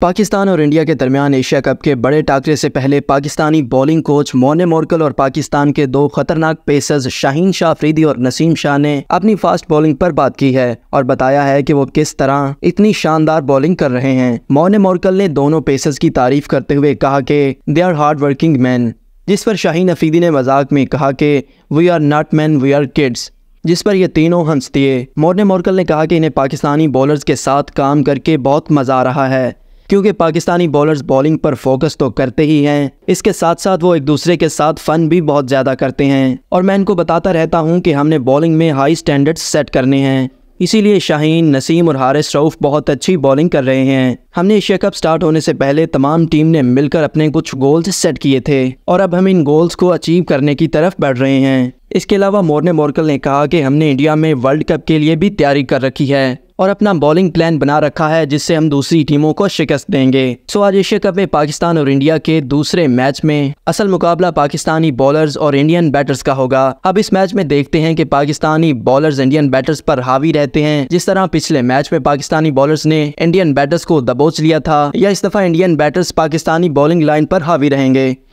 पाकिस्तान और इंडिया के दरमियान एशिया कप के बड़े टाकरे से पहले पाकिस्तानी बॉलिंग कोच मोने मोर्कल और पाकिस्तान के दो खतरनाक पेसर्स शाहीन शाह अफरीदी और नसीम शाह ने अपनी फास्ट बॉलिंग पर बात की है और बताया है कि वो किस तरह इतनी शानदार बॉलिंग कर रहे हैं मोने मोर्कल ने दोनों पेसर्स की तारीफ करते हुए कहा कि they are hard working man जिस पर शाहीन अफरीदी ने मजाक में कहा कि we are not man we are kids जिस पर ये तीनों हंस दिए मोरने मोर्कल ने कहा कि इन्हें पाकिस्तानी बॉलर्स के साथ काम करके बहुत मज़ा आ रहा है क्योंकि पाकिस्तानी बॉलर्स बॉलिंग पर फोकस तो करते ही हैं इसके साथ साथ वो एक दूसरे के साथ फन भी बहुत ज़्यादा करते हैं और मैं इनको बताता रहता हूँ कि हमने बॉलिंग में हाई स्टैंडर्ड्स सेट करने हैं इसीलिए शाहीन नसीम और हारिस रऊफ बहुत अच्छी बॉलिंग कर रहे हैं हमने एशिया कप स्टार्ट होने से पहले तमाम टीम ने मिलकर अपने कुछ गोल्स सेट किए थे और अब हम इन गोल्स को अचीव करने की तरफ बढ़ रहे हैं इसके अलावा मोर्ने मोर्कल ने कहा कि हमने इंडिया में वर्ल्ड कप के लिए भी तैयारी कर रखी है और अपना बॉलिंग प्लान बना रखा है जिससे हम दूसरी टीमों को शिकस्त देंगे सो आज एशिया कप में पाकिस्तान और इंडिया के दूसरे मैच में असल मुकाबला पाकिस्तानी बॉलर्स और इंडियन बैटर्स का होगा अब इस मैच में देखते हैं कि पाकिस्तानी बॉलर्स इंडियन बैटर्स पर हावी रहते हैं जिस तरह पिछले मैच में पाकिस्तानी बॉलर्स ने इंडियन बैटर्स को दबोच लिया था या इस दफा Indian batters Pakistani bowling line पर हावी रहेंगे